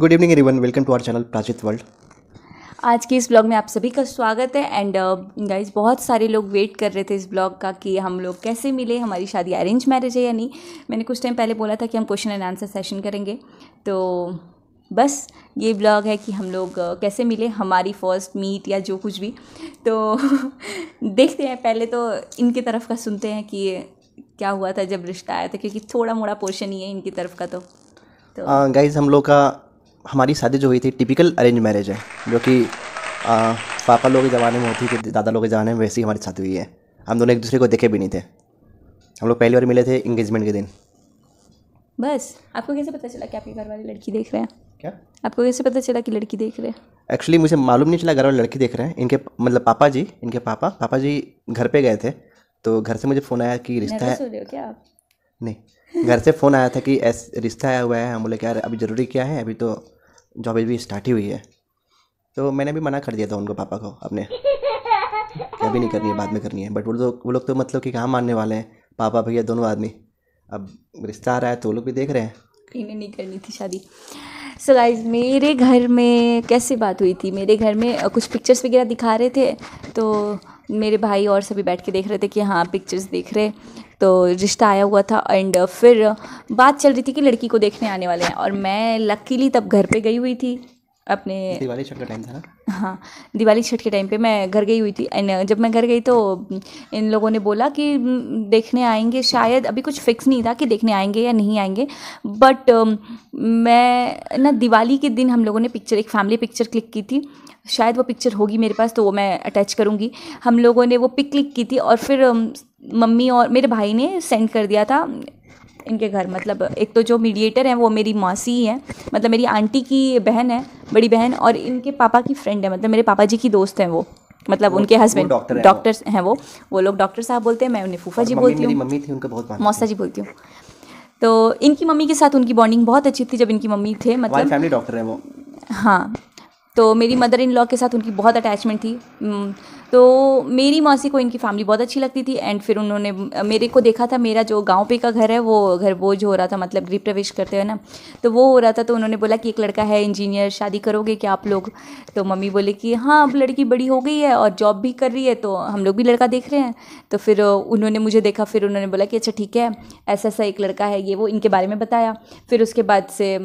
Good evening everyone welcome to our channel प्राचित world आज के इस ब्लॉग में आप सभी का स्वागत है एंड गाइज uh, बहुत सारे लोग वेट कर रहे थे इस ब्लॉग का कि हम लोग कैसे मिले हमारी शादी अरेंज मैरिज है या नहीं मैंने कुछ टाइम पहले बोला था कि हम क्वेश्चन एंड आंसर सेशन करेंगे तो बस ये ब्लॉग है कि हम लोग uh, कैसे मिले हमारी फर्स्ट मीट या जो कुछ भी तो देखते हैं पहले तो इनके तरफ का सुनते हैं कि क्या हुआ था जब रिश्ता आया था क्योंकि थोड़ा मोड़ा पोर्शन ही है इनकी तरफ का तो गाइज तो, uh, हम लोग का हमारी शादी जो हुई थी टिपिकल अरेंज मैरिज है जो कि पापा लोग के ज़माने में होती थी दादा लोग के ज़माने में वैसी हमारी शादी हुई है हम दोनों एक दूसरे को देखे भी नहीं थे हम लोग पहली बार मिले थे इंगेजमेंट के दिन बस आपको कैसे पता चला कि आपके घर वाले लड़की देख रहे हैं क्या आपको कैसे पता चला कि लड़की देख रहे हैं एक्चुअली मुझे मालूम नहीं चला घर वाले लड़की देख रहे हैं इनके मतलब पापा जी इनके पापा पापा जी घर पे गए थे तो घर से मुझे फ़ोन आया कि रिश्ता है क्या नहीं घर से फ़ोन आया था कि ऐस रिश्ता आया हुआ है हम बोले कि यार अभी ज़रूरी क्या है अभी तो जॉब भी स्टार्ट ही हुई है तो मैंने भी मना कर दिया था उनको पापा को अपने अभी नहीं करनी है बाद में करनी है बट वो लोग वो लोग तो मतलब कि कहाँ मानने वाले हैं पापा भैया दोनों आदमी अब रिश्ता आ रहा है तो वो लोग भी देख रहे हैं कहीं नहीं करनी थी शादी सो so गाइज मेरे घर में कैसे बात हुई थी मेरे घर में कुछ पिक्चर्स वगैरह दिखा रहे थे तो मेरे भाई और सभी बैठ के देख रहे थे कि हाँ पिक्चर्स देख रहे तो रिश्ता आया हुआ था एंड uh, फिर uh, बात चल रही थी कि लड़की को देखने आने वाले हैं और मैं लकीली तब घर पे गई हुई थी अपने दिवाली छठ का टाइम था ना हाँ दिवाली छठ के टाइम पे मैं घर गई हुई थी एंड uh, जब मैं घर गई तो mm, इन लोगों ने बोला कि mm, देखने आएंगे शायद अभी कुछ फिक्स नहीं था कि देखने आएंगे या नहीं आएंगे बट um, मैं ना दिवाली के दिन हम लोगों ने पिक्चर एक फैमिली पिक्चर क्लिक की थी शायद वो पिक्चर होगी मेरे पास तो वो मैं अटैच करूँगी हम लोगों ने वो पिक क्लिक की थी और फिर मम्मी और मेरे भाई ने सेंड कर दिया था इनके घर मतलब एक तो जो मीडिएटर हैं वो मेरी मौसी ही हैं मतलब मेरी आंटी की बहन है बड़ी बहन और इनके पापा की फ्रेंड है मतलब मेरे पापा जी की दोस्त हैं वो मतलब उनके हस्बैंड डॉक्टर हैं, हैं वो वो लोग डॉक्टर साहब बोलते हैं मैं उन्हें फूफा जी बोलती हूँ मम्मी थी उनका बहुत मौसा जी बोलती हूँ तो इनकी मम्मी के साथ उनकी बॉन्डिंग बहुत अच्छी थी जब इनकी मम्मी थे मतलब फैमिली डॉक्टर है वो हाँ तो मेरी मदर इन लॉ के साथ उनकी बहुत अटैचमेंट थी तो मेरी मौसी को इनकी फैमिली बहुत अच्छी लगती थी एंड फिर उन्होंने मेरे को देखा था मेरा जो गाँव पे का घर है वो घर बोझ हो रहा था मतलब गृह प्रवेश करते हुए ना तो वो हो रहा था तो उन्होंने बोला कि एक लड़का है इंजीनियर शादी करोगे क्या आप लोग तो मम्मी बोले कि हाँ अब लड़की बड़ी हो गई है और जॉब भी कर रही है तो हम लोग भी लड़का देख रहे हैं तो फिर उन्होंने मुझे देखा फिर उन्होंने बोला कि अच्छा ठीक है ऐसा ऐसा एक लड़का है ये वो इनके बारे में बताया फिर उसके बाद से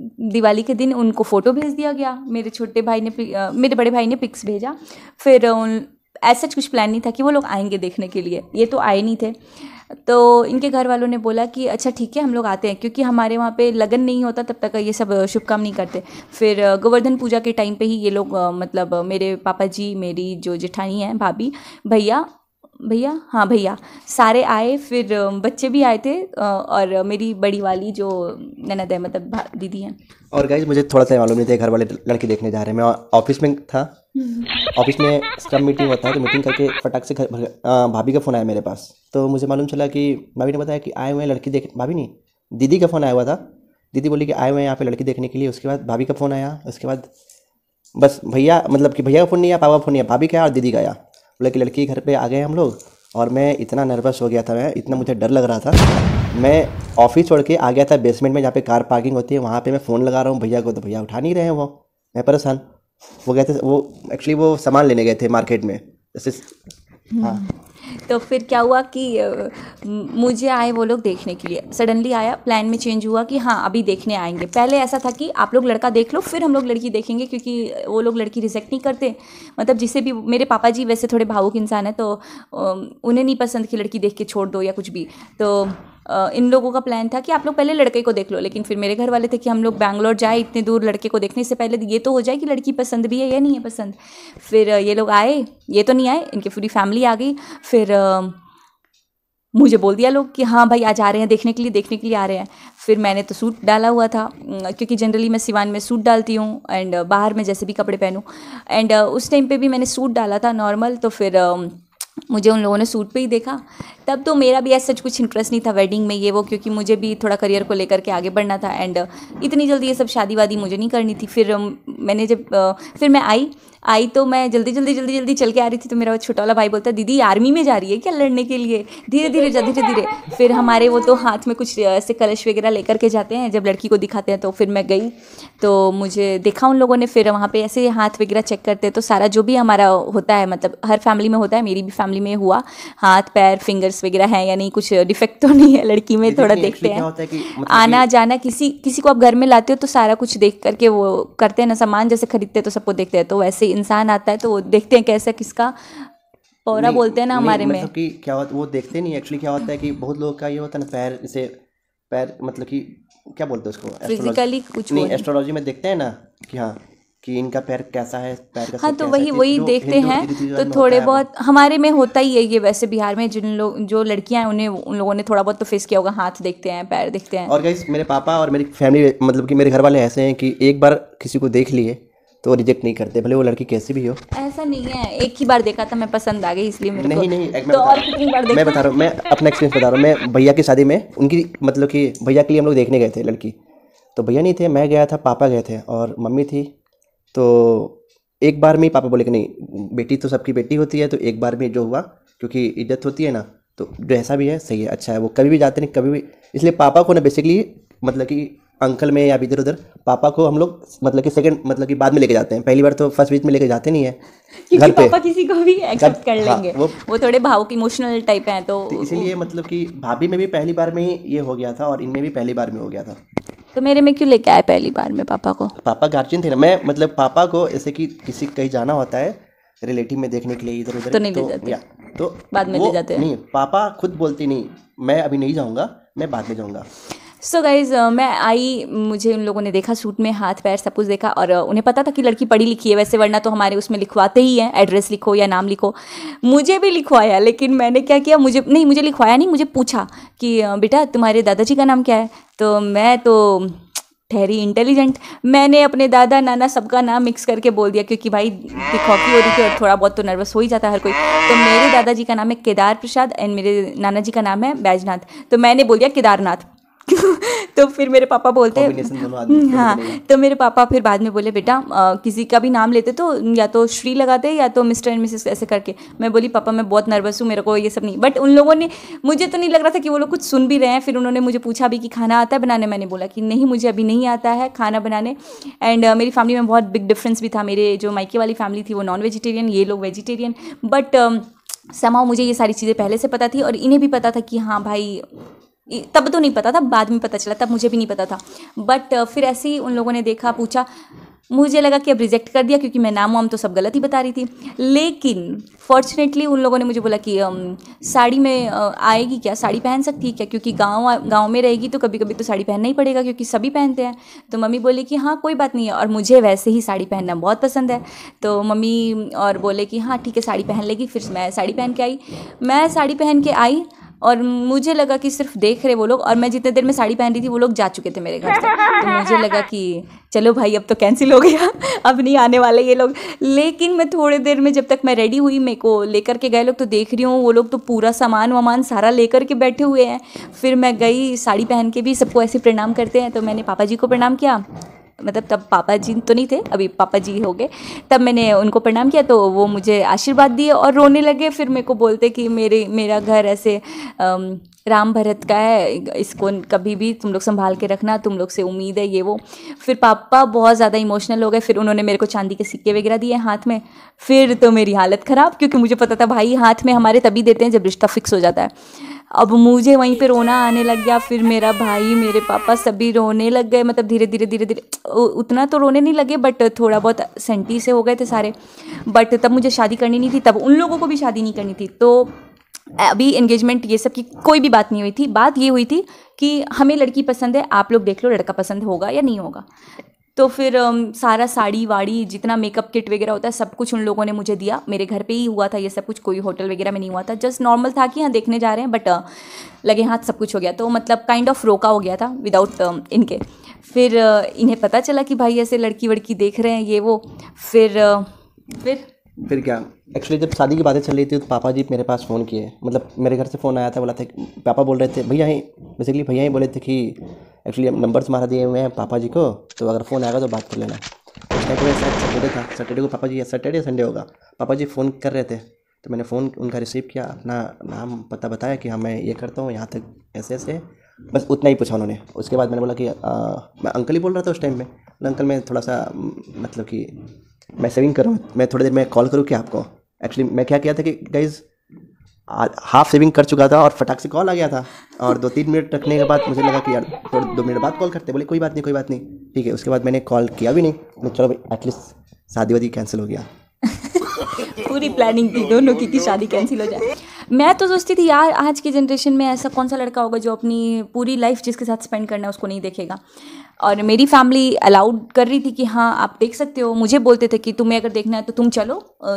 दिवाली के दिन उनको फ़ोटो भेज दिया गया मेरे छोटे भाई ने मेरे बड़े भाई ने पिक्स भेजा फिर उन ऐसा कुछ प्लान नहीं था कि वो लोग आएंगे देखने के लिए ये तो आए नहीं थे तो इनके घर वालों ने बोला कि अच्छा ठीक है हम लोग आते हैं क्योंकि हमारे वहाँ पे लगन नहीं होता तब तक ये सब शुभकाम नहीं करते फिर गोवर्धन पूजा के टाइम पे ही ये लोग मतलब मेरे पापा जी मेरी जो जेठानी हैं भाभी भैया भैया हाँ भैया सारे आए फिर बच्चे भी आए थे और मेरी बड़ी वाली जो ननद है मतलब दीदी हैं और गाइज मुझे थोड़ा सा मालूम नहीं था घर वाले लड़के देखने जा रहे हैं मैं ऑफिस में था हम्म। ऑफिस में स्क्रब मीटिंग होता है तो मीटिंग करके फटाक से घर भाभी का फ़ोन आया मेरे पास तो मुझे मालूम चला कि भाभी ने बताया कि आए हुए हैं लड़की देख भाभी नहीं दीदी का फ़ोन आया हुआ था दीदी बोली कि आए हुए हैं यहाँ पे लड़की देखने के लिए उसके बाद भाभी का फ़ोन आया उसके बाद बस भैया मतलब कि भैया का फ़ोन नहीं आया पापा का फ़ोन नहीं आया भाभी का आया और दीदी का आया बोले कि लड़की घर पे आ गए हम लोग और मैं इतना नर्वस हो गया था मैं इतना मुझे डर लग रहा था मैं ऑफिस छोड़ के आ गया था बेसमेंट में जहाँ पे कार पार्किंग होती है वहाँ पे मैं फ़ोन लगा रहा हूँ भैया को तो भैया उठा नहीं रहे वो मैं परेशान वो गए थे वो एक्चुअली वो सामान लेने गए थे मार्केट में जैसे हाँ तो फिर क्या हुआ कि मुझे आए वो लोग देखने के लिए सडनली आया प्लान में चेंज हुआ कि हाँ अभी देखने आएंगे पहले ऐसा था कि आप लोग लड़का देख लो फिर हम लोग लड़की देखेंगे क्योंकि वो लोग लड़की रिजेक्ट नहीं करते मतलब जिसे भी मेरे पापा जी वैसे थोड़े भावुक इंसान है तो उन्हें नहीं पसंद कि लड़की देख के छोड़ दो या कुछ भी तो इन लोगों का प्लान था कि आप लोग पहले लड़के को देख लो लेकिन फिर मेरे घर वाले थे कि हम लोग बैंगलोर जाए इतने दूर लड़के को देखने से पहले तो ये तो हो जाए कि लड़की पसंद भी है या नहीं है पसंद फिर ये लोग आए ये तो नहीं आए इनकी पूरी फैमिली आ गई फिर मुझे बोल दिया लोग कि हाँ भाई आज आ रहे हैं देखने के लिए देखने के लिए आ रहे हैं फिर मैंने तो सूट डाला हुआ था क्योंकि जनरली मैं सिवान में सूट डालती हूँ एंड बाहर में जैसे भी कपड़े पहनूँ एंड उस टाइम पे भी मैंने सूट डाला था नॉर्मल तो फिर मुझे उन लोगों ने सूट पे ही देखा तब तो मेरा भी ऐसा सच कुछ इंटरेस्ट नहीं था वेडिंग में ये वो क्योंकि मुझे भी थोड़ा करियर को लेकर के आगे बढ़ना था एंड इतनी जल्दी ये सब शादी वादी मुझे नहीं करनी थी फिर मैंने जब फिर मैं आई आई तो मैं जल्दी जल्दी जल्दी जल्दी चल के आ रही थी तो मेरा वो छोटा वाला भाई बोलता दीदी आर्मी में जा रही है क्या लड़ने के लिए धीरे धीरे जा धीरे धीरे फिर हमारे वो तो हाथ में कुछ ऐसे कलश वगैरह लेकर के जाते हैं जब लड़की को दिखाते हैं तो फिर मैं गई तो मुझे देखा उन लोगों ने फिर वहाँ पर ऐसे हाथ वगैरह चेक करते हैं तो सारा जो भी हमारा होता है मतलब हर फैमिली में होता है मेरी भी फैमिली में हुआ हाथ पैर फिंगर्स वगैरह हैं या नहीं कुछ डिफेक्ट तो नहीं है लड़की में थोड़ा देखते हैं मतलब आना जाना किसी किसी को आप घर में लाते हो तो सारा कुछ देख करके वो करते हैं ना सामान जैसे खरीदते हैं तो सबको देखते हैं तो वैसे इंसान आता है तो वो देखते हैं कैसा किसका पौरा बोलते हैं ना हमारे मतलब में कि क्या होता वो देखते नहीं एक्चुअली क्या होता है कि बहुत लोग का ये होता है ना पैर इसे पैर मतलब कि क्या बोलते हैं उसको फिजिकली कुछ नहीं एस्ट्रोलॉजी में देखते हैं ना कि हाँ कि इनका पैर कैसा है पैर का हाँ तो वही वही देखते हैं तो थोड़े बहुत हमारे में होता ही है ये वैसे बिहार में जिन लोग जो लड़कियां हैं उन्हें उन लोगों ने थोड़ा बहुत तो फेस किया होगा हाथ देखते हैं पैर देखते हैं और गाइस मेरे पापा और मेरी फैमिली मतलब कि मेरे घर वाले ऐसे हैं कि एक बार किसी को देख लिए तो वो रिजेक्ट नहीं करते भले वो लड़की कैसी भी हो ऐसा नहीं है एक ही बार देखा था मैं पसंद आ गई इसलिए मेरे नहीं को। नहीं एक तो और कितनी बार देखा मैं बता रहा हूँ मैं अपना एक्सपीरियंस बता रहा हूँ मैं भैया की शादी में उनकी मतलब कि भैया के लिए हम लोग देखने गए थे लड़की तो भैया नहीं थे मैं गया था पापा गए थे और मम्मी थी तो एक बार में ही पापा बोले कि नहीं बेटी तो सबकी बेटी होती है तो एक बार में जो हुआ क्योंकि इज्जत होती है ना तो जैसा भी है सही है अच्छा है वो कभी भी जाते नहीं कभी भी इसलिए पापा को ना बेसिकली मतलब कि अंकल में या इधर उधर पापा को हम लोग मतलब कि सेकंड मतलब कि बाद में लेके जाते हैं पहली बार तो फर्स्ट बीच में लेके जाते नहीं है घर पे पापा किसी को भी एक्सेप्ट कर हाँ, लेंगे हाँ, वो, वो थोड़े भावुक इमोशनल टाइप हैं तो, तो इसीलिए मतलब कि भाभी में भी पहली बार में ये हो गया था और इनमें भी पहली बार में हो गया था तो मेरे में क्यों लेके आए पहली बार में पापा को पापा गार्जियन थे ना मैं मतलब पापा को ऐसे कि किसी कहीं जाना होता है रिलेटिव में देखने के लिए इधर उधर तो नहीं ले तो जाते तो बाद में ले जाते हैं नहीं पापा खुद बोलते नहीं मैं अभी नहीं जाऊँगा मैं बाद में जाऊँगा सो गाइज uh, मैं आई मुझे उन लोगों ने देखा सूट में हाथ पैर सब कुछ देखा और uh, उन्हें पता था कि लड़की पढ़ी लिखी है वैसे वरना तो हमारे उसमें लिखवाते ही हैं एड्रेस लिखो या नाम लिखो मुझे भी लिखवाया लेकिन मैंने क्या किया मुझे नहीं मुझे लिखवाया नहीं मुझे पूछा कि बेटा तुम्हारे दादाजी का नाम क्या है तो मैं तो ठहरी इंटेलिजेंट मैंने अपने दादा नाना सबका नाम मिक्स करके बोल दिया क्योंकि भाई दिखौकी हो रही थी और थोड़ा बहुत तो नर्वस हो ही जाता हर कोई तो मेरे दादाजी का नाम है केदार प्रसाद एंड मेरे नाना जी का नाम है बैजनाथ तो मैंने बोल दिया केदारनाथ तो फिर मेरे पापा बोलते हैं हम्म, हाँ तो मेरे पापा फिर बाद में बोले बेटा किसी का भी नाम लेते तो या तो श्री लगाते या तो मिस्टर एंड मिसेस ऐसे करके मैं बोली पापा मैं बहुत नर्वस हूँ मेरे को ये सब नहीं बट उन लोगों ने मुझे तो नहीं लग रहा था कि वो लोग कुछ सुन भी रहे हैं फिर उन्होंने मुझे पूछा भी कि खाना आता है बनाने मैंने बोला कि नहीं मुझे अभी नहीं आता है खाना बनाने एंड मेरी फैमिली में बहुत बिग डिफरेंस भी था मेरे जो माइके वाली फैमिली थी वो नॉन वेजिटेरियन ये लोग वेजिटेरियन बट समाओ मुझे ये सारी चीज़ें पहले से पता थी और इन्हें भी पता था कि हाँ भाई तब तो नहीं पता था बाद में पता चला तब मुझे भी नहीं पता था बट फिर ऐसे ही उन लोगों ने देखा पूछा मुझे लगा कि अब रिजेक्ट कर दिया क्योंकि मैं नाम वाम तो सब गलत ही बता रही थी लेकिन फॉर्चुनेटली उन लोगों ने मुझे बोला कि साड़ी में आएगी क्या साड़ी पहन सकती है क्या क्योंकि गांव गांव में रहेगी तो कभी कभी तो साड़ी पहनना ही पड़ेगा क्योंकि सभी पहनते हैं तो मम्मी बोली कि हाँ कोई बात नहीं है और मुझे वैसे ही साड़ी पहनना बहुत पसंद है तो मम्मी और बोले कि हाँ ठीक है साड़ी पहन लेगी फिर मैं साड़ी पहन के आई मैं साड़ी पहन के आई और मुझे लगा कि सिर्फ देख रहे वो लोग और मैं जितने देर में साड़ी पहन रही थी वो लोग जा चुके थे मेरे घर से तो मुझे लगा कि चलो भाई अब तो कैंसिल हो गया अब नहीं आने वाले ये लोग लेकिन मैं थोड़ी देर में जब तक मैं रेडी हुई मेरे को लेकर के गए लोग तो देख रही हूँ वो लोग तो पूरा सामान वामान सारा लेकर के बैठे हुए हैं फिर मैं गई साड़ी पहन के भी सबको ऐसे प्रणाम करते हैं तो मैंने पापा जी को प्रणाम किया मतलब तब पापा जी तो नहीं थे अभी पापा जी हो गए तब मैंने उनको प्रणाम किया तो वो मुझे आशीर्वाद दिए और रोने लगे फिर मेरे को बोलते कि मेरे मेरा घर ऐसे राम भरत का है इसको कभी भी तुम लोग संभाल के रखना तुम लोग से उम्मीद है ये वो फिर पापा बहुत ज़्यादा इमोशनल हो गए फिर उन्होंने मेरे को चांदी के सिक्के वगैरह दिए हाथ में फिर तो मेरी हालत ख़राब क्योंकि मुझे पता था भाई हाथ में हमारे तभी देते हैं जब रिश्ता फिक्स हो जाता है अब मुझे वहीं पे रोना आने लग गया फिर मेरा भाई मेरे पापा सभी रोने लग गए मतलब धीरे धीरे धीरे धीरे उतना तो रोने नहीं लगे बट थोड़ा बहुत सेंटी से हो गए थे सारे बट तब मुझे शादी करनी नहीं थी तब उन लोगों को भी शादी नहीं करनी थी तो अभी इंगेजमेंट ये सब की कोई भी बात नहीं हुई थी बात ये हुई थी कि हमें लड़की पसंद है आप लोग देख लो लड़का पसंद होगा या नहीं होगा तो फिर सारा साड़ी वाड़ी जितना मेकअप किट वगैरह होता है सब कुछ उन लोगों ने मुझे दिया मेरे घर पे ही हुआ था ये सब कुछ कोई होटल वगैरह में नहीं हुआ था जस्ट नॉर्मल था कि हाँ देखने जा रहे हैं बट लगे हाथ सब कुछ हो गया तो मतलब काइंड ऑफ रोका हो गया था विदाउट इनके फिर इन्हें पता चला कि भाई ऐसे लड़की वड़की देख रहे हैं ये वो फिर फिर फिर क्या एक्चुअली जब शादी की बातें चल रही थी तो पापा जी मेरे पास फ़ोन किए मतलब मेरे घर से फ़ोन आया था बोला था पापा बोल रहे थे भैया ही बेसिकली भैया ही बोले थे कि एक्चुअली हम नंबर्स मारा दिए हुए हैं पापा जी को तो अगर फ़ोन आएगा तो बात कर लेना उस टाइम मेरे साथ सैटरडे था सैटरडे को पापा जी या सैटरडे संडे होगा पापा जी फ़ोन कर रहे थे तो मैंने फ़ोन उनका रिसीव किया अपना नाम पता बताया कि हाँ मैं ये करता हूँ यहाँ तक ऐसे ऐसे बस उतना ही पूछा उन्होंने उसके बाद मैंने बोला कि आ, मैं अंकल ही बोल रहा था उस टाइम में अंकल मैं थोड़ा सा मतलब कि मैं सेविंग करूँ मैं थोड़ी देर में कॉल करूँ क्या आपको एक्चुअली मैं क्या किया था कि गाइज़ हाफ सेविंग कर चुका था और फटाक से कॉल आ गया था और दो तीन मिनट रखने के बाद मुझे लगा कि यार थोड़ा दो मिनट बाद कॉल करते बोले कोई बात नहीं कोई बात नहीं ठीक है उसके बाद मैंने कॉल किया भी नहीं चलो भाई एटलीस्ट शादी वादी कैंसिल हो गया पूरी प्लानिंग थी दोनों की शादी कैंसिल हो जाए मैं तो सोचती थी यार आज की जनरेशन में ऐसा कौन सा लड़का होगा जो अपनी पूरी लाइफ जिसके साथ स्पेंड करना है उसको नहीं देखेगा और मेरी फैमिली अलाउड कर रही थी कि हाँ आप देख सकते हो मुझे बोलते थे कि तुम्हें अगर देखना है तो तुम चलो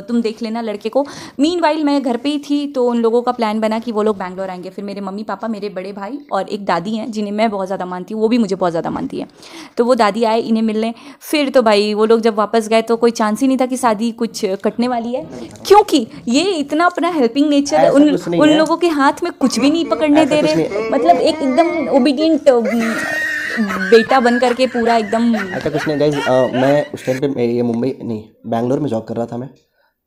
तुम देख लेना लड़के को मीन वाइल मैं घर पे ही थी तो उन लोगों का प्लान बना कि वो लोग बैंगलोर आएंगे फिर मेरे मम्मी पापा मेरे बड़े भाई और एक दादी हैं जिन्हें मैं बहुत ज़्यादा मानती हूँ वो भी मुझे बहुत ज़्यादा मानती है तो वो दादी आए इन्हें मिलने फिर तो भाई वो लोग जब वापस गए तो कोई चांस ही नहीं था कि शादी कुछ कटने वाली है क्योंकि ये इतना अपना हेल्पिंग नेचर है उन उन लोगों के हाथ में कुछ भी नहीं पकड़ने दे रहे मतलब एक एकदम ओबीडियंट बेटा बन करके पूरा एकदम ऐसा कुछ नहीं गाइज मैं उस टाइम पे ये मुंबई नहीं बैंगलोर में जॉब कर रहा था मैं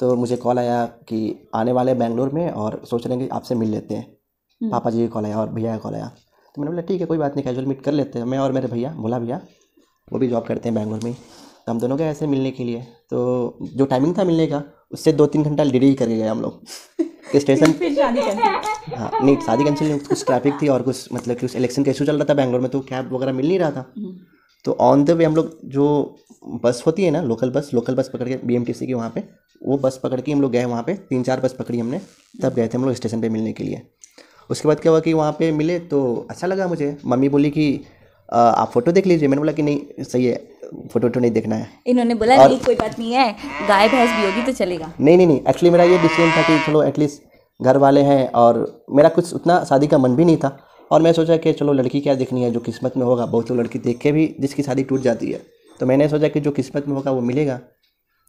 तो मुझे कॉल आया कि आने वाले बैंगलोर में और सोच रहे हैं कि आपसे मिल लेते हैं हम्म। पापा जी का कॉल आया और भैया का कॉल आया तो मैंने बोला ठीक है कोई बात नहीं कैजुअल मीट कर लेते हैं मैं और मेरे भैया भोला भैया वो भी जॉब करते हैं बैंगलोर में तो हम दोनों गए ऐसे मिलने के लिए तो जो टाइमिंग था मिलने का उससे दो तीन घंटा डिले ही करके गए हम लोग स्टेशन हाँ नहीं शादी कैंसिल नहीं कुछ ट्रैफिक थी और कुछ मतलब कि उस इलेक्शन का इशू चल रहा था बैंगलोर में तो कैब वगैरह मिल नहीं रहा था हम्म। तो ऑन द वे हम लोग जो बस होती है ना लोकल बस लोकल बस पकड़ के बी की वहाँ पे वो बस पकड़ के हम लोग गए वहाँ पे तीन चार बस पकड़ी हमने तब गए थे हम लोग स्टेशन पे मिलने के लिए उसके बाद क्या हुआ कि वहाँ पे मिले तो अच्छा लगा मुझे मम्मी बोली कि आप फोटो देख लीजिए मैंने बोला कि नहीं सही है फोटो वोटो नहीं देखना है इन्होंने बोला नहीं कोई बात नहीं है गाय भैंस भी होगी तो चलेगा नहीं नहीं नहीं एक्चुअली मेरा ये डिसीजन था कि चलो एटलीस्ट घर वाले हैं और मेरा कुछ उतना शादी का मन भी नहीं था और मैं सोचा कि चलो लड़की क्या देखनी है जो किस्मत में होगा बहुत लोग लड़की देख के भी जिसकी शादी टूट जाती है तो मैंने सोचा कि जो किस्मत में होगा वो मिलेगा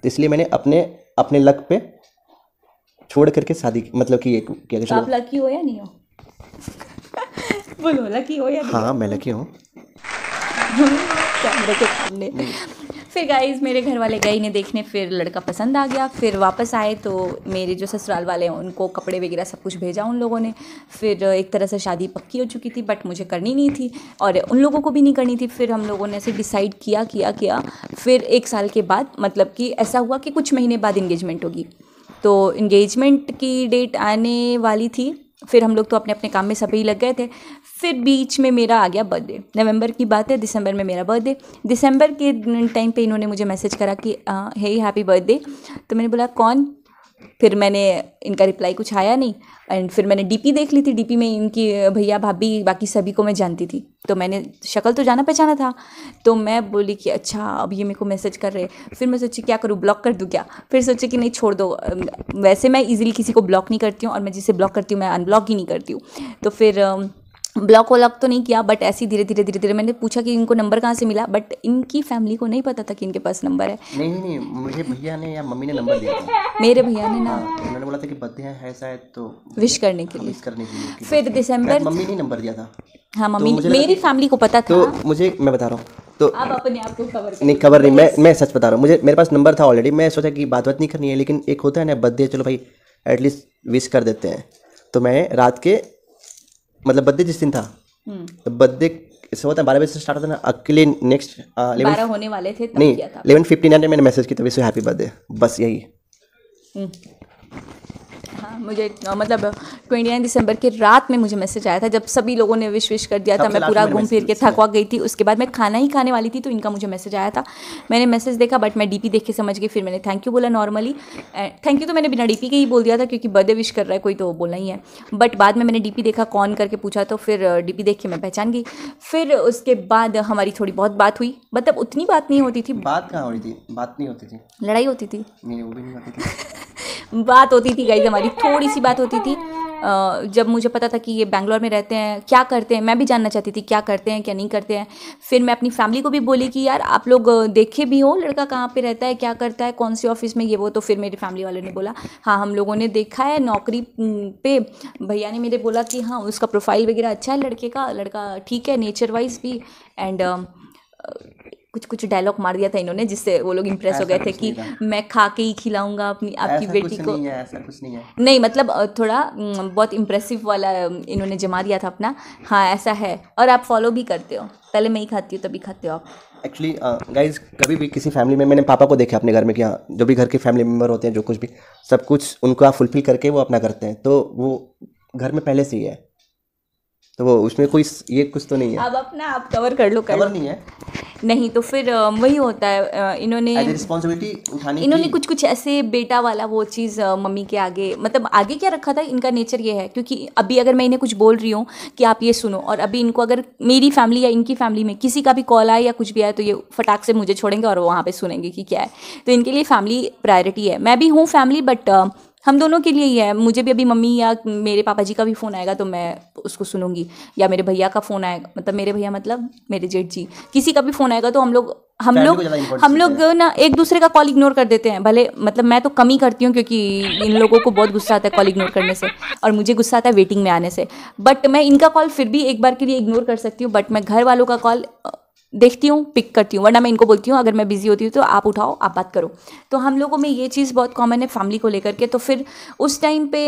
तो इसलिए मैंने अपने अपने लक पे छोड़ करके शादी मतलब कि एक क्या तो आप लकी हो या नहीं हो बोलो लकी हो या हाँ मैं लकी हूँ फिर गाइज मेरे घर वाले गए इन्हें देखने फिर लड़का पसंद आ गया फिर वापस आए तो मेरे जो ससुराल वाले हैं उनको कपड़े वगैरह सब कुछ भेजा उन लोगों ने फिर एक तरह से शादी पक्की हो चुकी थी बट मुझे करनी नहीं थी और उन लोगों को भी नहीं करनी थी फिर हम लोगों ने ऐसे डिसाइड किया किया किया फिर एक साल के बाद मतलब कि ऐसा हुआ कि कुछ महीने बाद इंगेजमेंट होगी तो इंगेजमेंट की डेट आने वाली थी फिर हम लोग तो अपने अपने काम में सभी लग गए थे फिर बीच में मेरा आ गया बर्थडे नवंबर की बात है दिसंबर में मेरा बर्थडे दिसंबर के टाइम पे इन्होंने मुझे मैसेज करा कि हे हैप्पी बर्थडे तो मैंने बोला कौन फिर मैंने इनका रिप्लाई कुछ आया नहीं एंड फिर मैंने डीपी देख ली थी डीपी में इनकी भैया भाभी बाकी सभी को मैं जानती थी तो मैंने शक्ल तो जाना पहचाना था तो मैं बोली कि अच्छा अब ये मेरे को मैसेज कर रहे फिर मैं सोची क्या करूँ ब्लॉक कर दूँ क्या फिर सोचे कि नहीं छोड़ दो वैसे मैं ईजिली किसी को ब्लॉक नहीं करती हूँ और मैं जिसे ब्लॉक करती हूँ मैं अनब्लॉक ही नहीं करती हूँ तो फिर ब्लॉक वॉलॉक तो नहीं किया बट ऐसी धीरे धीरे धीरे धीरे मैंने पूछा कि इनको नंबर कहाँ से मिला बट इनकी फैमिली को नहीं पता था कि इनके पास नंबर है नहीं नहीं, मुझे भैया ने या मम्मी ने नंबर दिया था मेरे भैया ने ना उन्होंने तो बोला था कि बर्थडे है शायद तो विश करने के लिए विश करने के लिए फिर दिसंबर मम्मी ने नंबर दिया था हाँ तो मम्मी तो मेरी फैमिली को पता तो था तो मुझे मैं बता रहा हूँ तो आप अपने आप को कवर नहीं खबर नहीं मैं मैं सच बता रहा हूँ मुझे मेरे पास नंबर था ऑलरेडी मैं सोचा कि बात बात नहीं करनी है लेकिन एक होता है ना बर्थडे चलो भाई एटलीस्ट विश कर देते हैं तो मैं रात के मतलब बर्थडे जिस दिन था हम्म। तो बर्थडे ऐसा होता है बारह बजे से स्टार्ट होता है ना अकेले नेक्स्ट बारह होने वाले थे नहीं इलेवन फिफ्टी नाइन मैंने मैसेज किया था हैप्पी बर्थडे बस यही हम्म। मुझे मतलब ट्वेंटी नाइन दिसंबर की रात में मुझे मैसेज आया था जब सभी लोगों ने विश विश कर दिया था मैं पूरा घूम फिर के थकवा गई थी उसके बाद मैं खाना ही खाने वाली थी तो इनका मुझे मैसेज आया था मैंने मैसेज देखा बट मैं पी देख के समझ गई फिर मैंने थैंक यू बोला नॉर्मली थैंक यू तो मैंने बिना पी के ही बोल दिया था क्योंकि बर्थडे विश कर रहा है कोई तो बोलना ही है बट बाद में मैंने पी देखा कौन करके पूछा तो फिर पी देख के मैं पहचान गई फिर उसके बाद हमारी थोड़ी बहुत बात हुई मतलब उतनी बात नहीं होती थी बात कहाँ रही थी बात नहीं होती थी लड़ाई होती थी नहीं वो भी नहीं होती थी बात होती थी गाइज हमारी थोड़ी सी बात होती थी जब मुझे पता था कि ये बैंगलोर में रहते हैं क्या करते हैं मैं भी जानना चाहती थी क्या करते हैं क्या नहीं करते हैं फिर मैं अपनी फैमिली को भी बोली कि यार आप लोग देखे भी हो लड़का कहाँ पे रहता है क्या करता है कौन से ऑफिस में ये वो तो फिर मेरी फैमिली वालों ने बोला हाँ हम लोगों ने देखा है नौकरी पे भैया ने मेरे बोला कि हाँ उसका प्रोफाइल वगैरह अच्छा है लड़के का लड़का ठीक है नेचर वाइज भी एंड कुछ कुछ डायलॉग मार दिया था इन्होंने जिससे वो लोग इम्प्रेस हो गए थे कि मैं खा के ही खिलाऊंगा अपनी आपकी बेटी को नहीं, मतलब थोड़ा बहुत इम्प्रेसिव वाला इन्होंने जमा दिया था अपना हाँ ऐसा है और आप फॉलो भी करते हो पहले मैं ही खाती हूँ तभी खाते हो आप एक्चुअली गाइज कभी भी किसी फैमिली में मैंने पापा को देखा अपने घर में कि हाँ जो भी घर के फैमिली मेम्बर होते हैं जो कुछ भी सब कुछ उनको आप फुलफिल करके वो अपना करते हैं तो वो घर में पहले से ही है तो वो उसमें कोई ये कुछ तो नहीं है अब अपना आप कवर कर लो कवर नहीं है नहीं तो फिर वही होता है इन्होंने रिस्पॉन्सिबिलिटी उठाने इन्होंने कुछ कुछ ऐसे बेटा वाला वो चीज़ मम्मी के आगे मतलब आगे क्या रखा था इनका नेचर ये है क्योंकि अभी अगर मैं इन्हें कुछ बोल रही हूँ कि आप ये सुनो और अभी इनको अगर मेरी फैमिली या इनकी फैमिली में किसी का भी कॉल आए या कुछ भी आए तो ये फटाक से मुझे छोड़ेंगे और वहाँ पर सुनेंगे कि क्या है तो इनके लिए फैमिली प्रायोरिटी है मैं भी हूँ फैमिली बट हम दोनों के लिए ही है मुझे भी अभी मम्मी या मेरे पापा जी का भी फ़ोन आएगा तो मैं उसको सुनूंगी या मेरे भैया का फ़ोन आएगा मतलब मेरे भैया मतलब मेरे जेठ जी किसी का भी फ़ोन आएगा तो हम लोग हम लोग हम लोग ना एक दूसरे का कॉल इग्नोर कर देते हैं भले मतलब मैं तो कम ही करती हूँ क्योंकि इन लोगों को बहुत गुस्सा आता है कॉल इग्नोर करने से और मुझे गुस्सा आता है वेटिंग में आने से बट मैं इनका कॉल फिर भी एक बार के लिए इग्नोर कर सकती हूँ बट मैं घर वालों का कॉल देखती हूँ पिक करती हूँ वरना मैं इनको बोलती हूँ अगर मैं बिज़ी होती हूँ तो आप उठाओ आप बात करो तो हम लोगों में ये चीज़ बहुत कॉमन है फैमिली को लेकर के तो फिर उस टाइम पे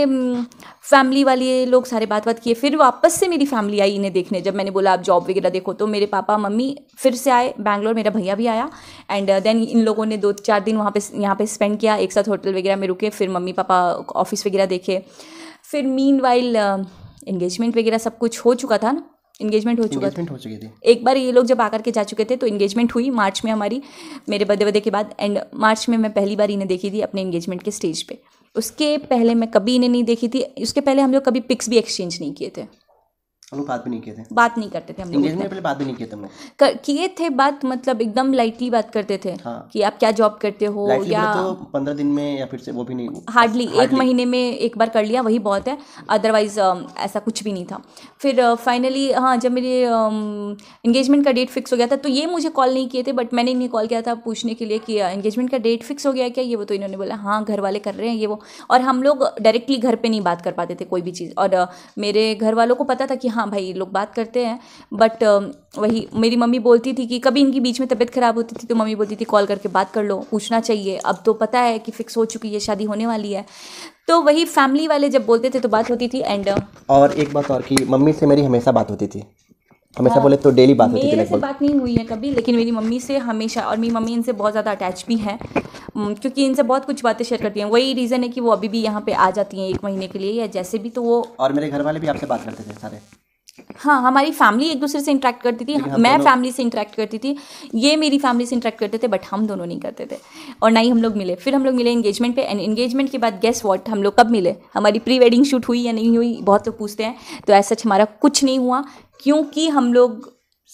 फैमिली वाले लोग सारे बात बात किए फिर वापस से मेरी फैमिली आई इन्हें देखने जब मैंने बोला आप जॉब वगैरह देखो तो मेरे पापा मम्मी फिर से आए बैंगलोर मेरा भैया भी आया एंड देन uh, इन लोगों ने दो चार दिन वहाँ पर यहाँ पर स्पेंड किया एक साथ होटल वगैरह में रुके फिर मम्मी पापा ऑफिस वगैरह देखे फिर मीन वाइल एंगेजमेंट वगैरह सब कुछ हो चुका था ना इंगेजमेंट हो चुका था हो चुकी थी एक बार ये लोग जब आकर के जा चुके थे तो इंगेजमेंट हुई मार्च में हमारी मेरे बर्थडे बर्थडे के बाद एंड मार्च में मैं पहली बार इन्हें देखी थी अपने इंगेजमेंट के स्टेज पे उसके पहले मैं कभी इन्हें नहीं देखी थी उसके पहले हम लोग कभी पिक्स भी एक्सचेंज नहीं किए थे बात भी नहीं किए थे बात नहीं करते थे हम पहले बात भी नहीं किए थे किए थे बात मतलब एकदम लाइटली बात करते थे हाँ। कि आप क्या जॉब करते हो या तो पंद्रह दिन में या फिर से वो भी नहीं हार्डली एक महीने में एक बार कर लिया वही बहुत है अदरवाइज um, ऐसा कुछ भी नहीं था फिर फाइनली uh, हाँ जब मेरे इंगेजमेंट um, का डेट फिक्स हो गया था तो ये मुझे कॉल नहीं किए थे बट मैंने इन्हें कॉल किया था पूछने के लिए कि इंगेजमेंट uh, का डेट फिक्स हो गया क्या ये वो तो इन्होंने बोला हाँ घर वाले कर रहे हैं ये वो और हम लोग डायरेक्टली घर पर नहीं बात कर पाते थे कोई भी चीज़ और uh, मेरे घर वालों को पता था कि हाँ हाँ भाई लोग बात करते हैं बट वही मेरी मम्मी बोलती थी कि कभी इनकी बीच में तबीयत ख़राब होती थी तो मम्मी बोलती थी कॉल करके बात कर लो पूछना चाहिए अब तो पता है कि फिक्स हो चुकी है शादी होने वाली है तो वही फैमिली वाले जब बोलते थे तो बात होती थी एंड और एक बात और कि मम्मी से मेरी हमेशा बात होती थी हमेशा हाँ, बोले तो डेली बात होती थी बात नहीं हुई है कभी लेकिन मेरी मम्मी से हमेशा और मेरी मम्मी इनसे बहुत ज़्यादा अटैच भी हैं क्योंकि इनसे बहुत कुछ बातें शेयर करती हैं वही रीज़न है कि वो अभी भी यहाँ पे आ जाती हैं एक महीने के लिए या जैसे भी तो वो और मेरे घर वाले भी आपसे बात करते थे सारे हाँ हमारी फैमिली एक दूसरे से इंटरेक्ट करती थी मैं फैमिली से इंटरेक्ट करती थी ये मेरी फैमिली से इंटरेक्ट करते थे बट हम दोनों नहीं करते थे और ना ही हम लोग मिले फिर हम लोग मिले इंगेजमेंट पे एंड एंगेजमेंट के बाद गेस व्हाट हम लोग कब मिले हमारी प्री वेडिंग शूट हुई या नहीं हुई बहुत लोग पूछते हैं तो ऐसा हमारा कुछ नहीं हुआ क्योंकि हम लोग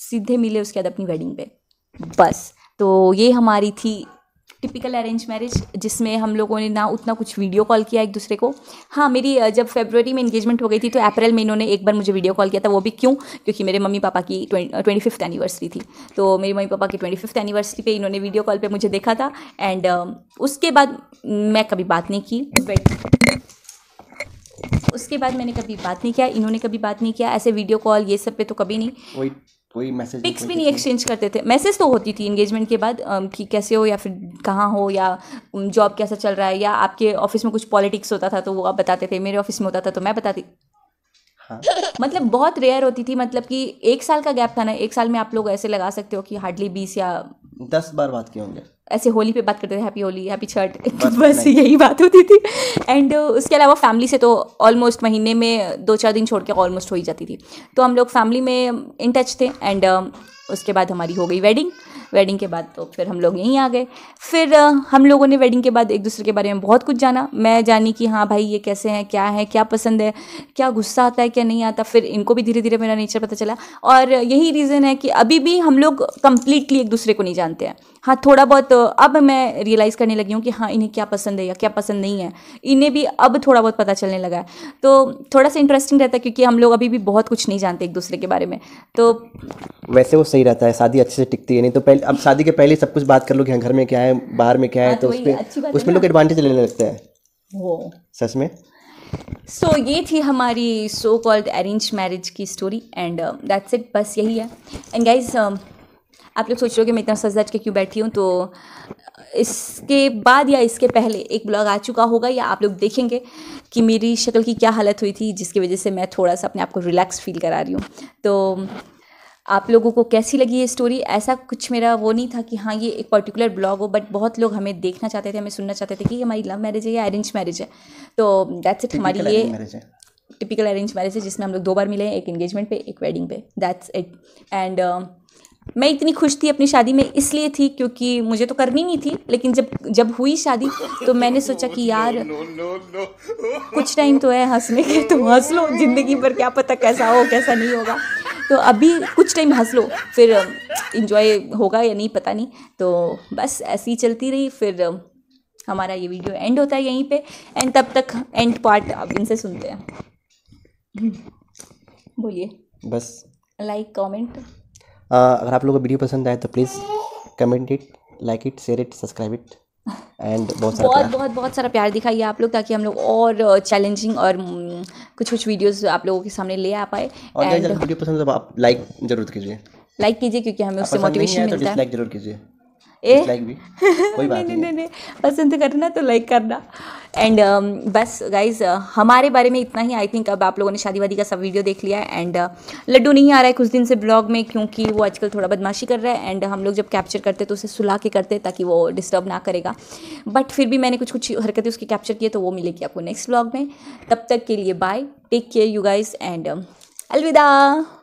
सीधे मिले उसके बाद अपनी वेडिंग पे बस तो ये हमारी थी टिपिकल अरेंज मैरिज जिसमें हम लोगों ने ना उतना कुछ वीडियो कॉल किया एक दूसरे को हाँ मेरी जब फेब्रवरी में इंगेजमेंट हो गई थी तो अप्रैल में इन्होंने एक बार मुझे वीडियो कॉल किया था वो भी क्यों क्योंकि मेरे मम्मी पापा की ट्वेंटी फिफ्थ एनिवर्सरी थी तो मेरे मम्मी पापा की ट्वेंटी फिफ्थ एनिवर्सरी पर इन्होंने वीडियो कॉल पर मुझे देखा था एंड उसके बाद मैं कभी बात नहीं की उसके बाद मैंने कभी बात नहीं किया इन्होंने कभी बात नहीं किया ऐसे वीडियो कॉल ये सब पे तो कभी नहीं कोई मैसेज पिक्स भी नहीं एक्सचेंज करते थे मैसेज तो होती थी इंगेजमेंट के बाद कि कैसे हो या फिर कहाँ हो या जॉब कैसा चल रहा है या आपके ऑफिस में कुछ पॉलिटिक्स होता था तो वो आप बताते थे मेरे ऑफिस में होता था तो मैं बताती हाँ। मतलब बहुत रेयर होती थी मतलब कि एक साल का गैप था ना एक साल में आप लोग ऐसे लगा सकते हो कि हार्डली बीस या दस बार बात किए होंगे ऐसे होली पे बात करते थे हैप्पी होली हैप्पी छठ बस, बस यही बात होती थी एंड उसके अलावा फैमिली से तो ऑलमोस्ट महीने में दो चार दिन छोड़ के ऑलमोस्ट हो ही जाती थी तो हम लोग फैमिली में इन टच थे एंड उसके बाद हमारी हो गई वेडिंग वेडिंग के बाद तो फिर हम लोग यहीं आ गए फिर हम लोगों ने वेडिंग के बाद एक दूसरे के बारे में बहुत कुछ जाना मैं जानी कि हाँ भाई ये कैसे हैं क्या है क्या पसंद है क्या गुस्सा आता है क्या नहीं आता फिर इनको भी धीरे धीरे मेरा नेचर पता चला और यही रीज़न है कि अभी भी हम लोग कम्प्लीटली एक दूसरे को नहीं जानते हैं हाँ थोड़ा बहुत अब मैं रियलाइज़ करने लगी हूँ कि हाँ इन्हें क्या पसंद है या क्या पसंद नहीं है इन्हें भी अब थोड़ा बहुत पता चलने लगा है तो थोड़ा सा इंटरेस्टिंग रहता है क्योंकि हम लोग अभी भी बहुत कुछ नहीं जानते एक दूसरे के बारे में तो वैसे वो सही रहता है शादी अच्छे से टिकती है नहीं तो पहले अब शादी के पहले सब कुछ बात कर लो कि हाँ, घर में क्या है बाहर में क्या है हाँ, तो उसमें तो उसमें लोग एडवांटेज लेने लगते हैं सच में सो so, ये थी हमारी सो कॉल्ड अरेंज मैरिज की स्टोरी एंड दैट्स इट बस यही है एंड गाइज आप लोग सोच रहे हो कि मैं इतना सज के क्यों बैठी हूँ तो इसके बाद या इसके पहले एक ब्लॉग आ चुका होगा या आप लोग देखेंगे कि मेरी शक्ल की क्या हालत हुई थी जिसकी वजह से मैं थोड़ा सा अपने आप को रिलैक्स फील करा रही हूँ तो आप लोगों को कैसी लगी ये स्टोरी ऐसा कुछ मेरा वो नहीं था कि हाँ ये एक पर्टिकुलर ब्लॉग हो बट बहुत लोग हमें देखना चाहते थे हमें सुनना चाहते थे कि ये हमारी लव मैरिज है या अरेंज मैरिज है तो दैट्स इट हमारी ये टिपिकल अरेंज मैरिज है जिसमें हम लोग दो बार मिले हैं एक इंगेजमेंट पे एक वेडिंग पे दैट्स इट एंड मैं इतनी खुश थी अपनी शादी में इसलिए थी क्योंकि मुझे तो करनी नहीं थी लेकिन जब जब हुई शादी तो मैंने सोचा कि यार कुछ टाइम तो है हंसने के तो हंस लो ज़िंदगी भर क्या पता कैसा हो कैसा नहीं होगा तो अभी कुछ टाइम हंस लो फिर इन्जॉय um, होगा या नहीं पता नहीं तो बस ऐसी चलती रही फिर um, हमारा ये वीडियो एंड होता है यहीं पे एंड तब तक एंड पार्ट आप इनसे सुनते हैं बोलिए बस लाइक like, कमेंट अगर आप लोगों को वीडियो पसंद आए तो please comment it like it share it subscribe it and बहुत सारा बहुत बहुत बहुत सारा प्यार दिखाइए आप लोग ताकि हम लोग और चैलेंजिंग और कुछ कुछ वीडियोस आप लोगों के सामने ले आ पाए और वीडियो पसंद तो आप लाइक जरूर कीजिए लाइक कीजिए क्योंकि हमें उससे मोटिवेशन तो मिलता है जरूर कीजिए ए भी eh? कोई बात नहीं नहीं नहीं पसंद करना तो लाइक करना एंड um, बस गाइज uh, हमारे बारे में इतना ही आई थिंक अब आप लोगों ने शादी वादी का सब वीडियो देख लिया है एंड uh, लड्डू नहीं आ रहा है कुछ दिन से ब्लॉग में क्योंकि वो आजकल थोड़ा बदमाशी कर रहा है एंड हम लोग जब कैप्चर करते तो उसे सुला के करते ताकि वो डिस्टर्ब ना करेगा बट फिर भी मैंने कुछ कुछ हरकतें उसकी कैप्चर की तो वो मिलेगी आपको नेक्स्ट ब्लॉग में तब तक के लिए bye take care you guys and अलविदा